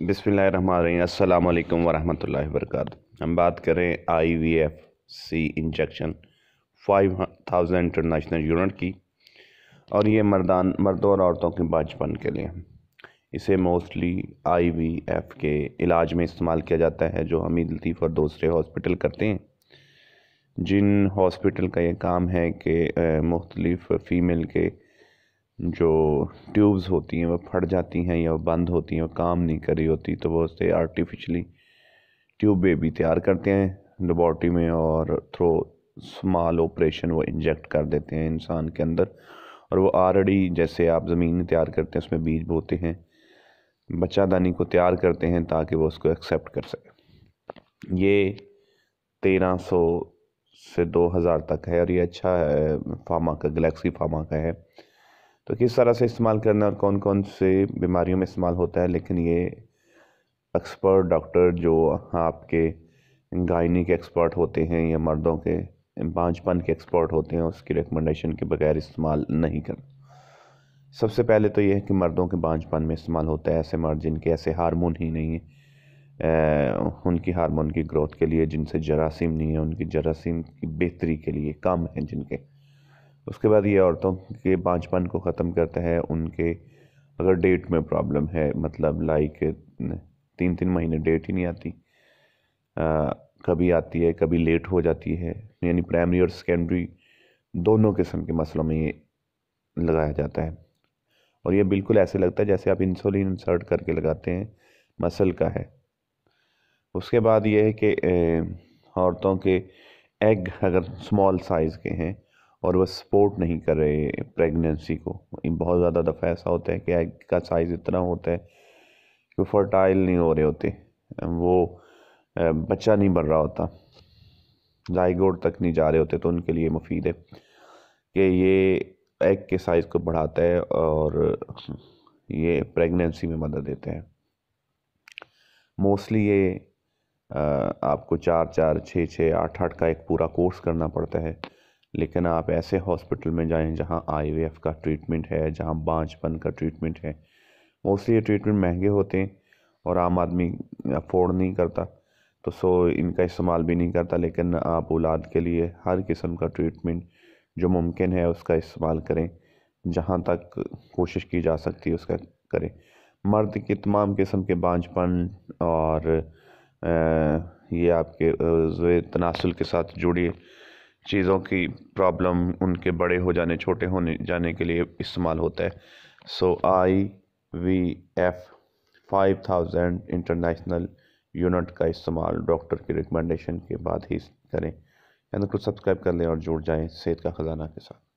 अस्सलाम वालेकुम रहमतुल्लाहि वरकत हम बात करें सी इंजेक्शन 5000 इंटरनेशनल यूनिट की और ये मर्दान मर्दों और औरतों के बचपन के लिए इसे मोस्टली आईवीएफ के इलाज में इस्तेमाल किया जाता है जो हमीद लतीफ़ और दूसरे हॉस्पिटल करते हैं जिन हॉस्पिटल का ये काम है कि मुख्तलिफ़ फ़ीमेल के जो ट्यूब्स होती हैं वह फट जाती हैं या बंद होती हैं काम नहीं करी होती तो वो उससे आर्टिफिशली ट्यूब बेबी तैयार करते हैं लेबॉर्ट्री में और थ्रो स्मॉल ऑपरेशन वो इंजेक्ट कर देते हैं इंसान के अंदर और वो आलरेडी जैसे आप ज़मीन तैयार करते हैं उसमें बीज बोते हैं बच्चा दानी को तैयार करते हैं ताकि वो उसको एक्सेप्ट कर सके ये तेरह सौ से दो हज़ार तक है और ये अच्छा है फार्मा का गलेक्सी फार्मा का है तो किस तरह से इस्तेमाल करना और कौन कौन से बीमारियों में इस्तेमाल होता है लेकिन ये एक्सपर्ट डॉक्टर जो आपके गायनी के एक्सपर्ट होते हैं या मर्दों के बांझपन के एक्सपर्ट होते हैं उसकी रिकमेंडेशन के बगैर इस्तेमाल नहीं करना सबसे पहले तो यह है कि मर्दों के बांझपन में इस्तेमाल होता है ऐसे मर्द जिनके ऐसे हार्मोन ही नहीं है उनकी हार्मोन की ग्रोथ के लिए जिनसे जरासीम नहीं है उनकी जरासीम की बेहतरी के लिए कम है जिनके उसके बाद ये औरतों के पाँचपन को ख़त्म करते हैं उनके अगर डेट में प्रॉब्लम है मतलब लाइक तीन तीन महीने डेट ही नहीं आती आ, कभी आती है कभी लेट हो जाती है यानी प्राइमरी और सेकेंडरी दोनों किस्म के मसलों में ये लगाया जाता है और ये बिल्कुल ऐसे लगता है जैसे आप इंसुलिन इंसर्ट करके लगाते हैं मसल का है उसके बाद ये है कि औरतों के एग अगर स्मॉल साइज़ के हैं और वह सपोर्ट नहीं कर रहे प्रेगनेंसी को बहुत ज़्यादा दफ़ा ऐसा होता है कि एग का साइज़ इतना होता है कि फर्टाइल नहीं हो रहे होते वो बच्चा नहीं बन रहा होता जायगोड तक नहीं जा रहे होते तो उनके लिए मुफीद है कि ये एग के साइज़ को बढ़ाता है और ये प्रेगनेंसी में मदद देते हैं मोस्टली ये आपको चार चार छः छः आठ आठ का एक पूरा कोर्स करना पड़ता है लेकिन आप ऐसे हॉस्पिटल में जाएं जहां आई का ट्रीटमेंट है जहां बाँचपन का ट्रीटमेंट है मोस्टली ये ट्रीटमेंट महंगे होते हैं और आम आदमी अफोर्ड नहीं करता तो सो इनका इस्तेमाल भी नहीं करता लेकिन आप औलाद के लिए हर किस्म का ट्रीटमेंट जो मुमकिन है उसका इस्तेमाल करें जहाँ तक कोशिश की जा सकती है उसका करें मर्द के तमाम किस्म के बाँचपन और ये आपके तनासल के साथ जुड़ी चीज़ों की प्रॉब्लम उनके बड़े हो जाने छोटे होने जाने के लिए इस्तेमाल होता है so I V F five thousand international unit का इस्तेमाल डॉक्टर की रिकमेंडेशन के बाद ही करें यानी कुछ सब्सक्राइब कर लें और जुड़ जाएं सेहत का ख़जाना के साथ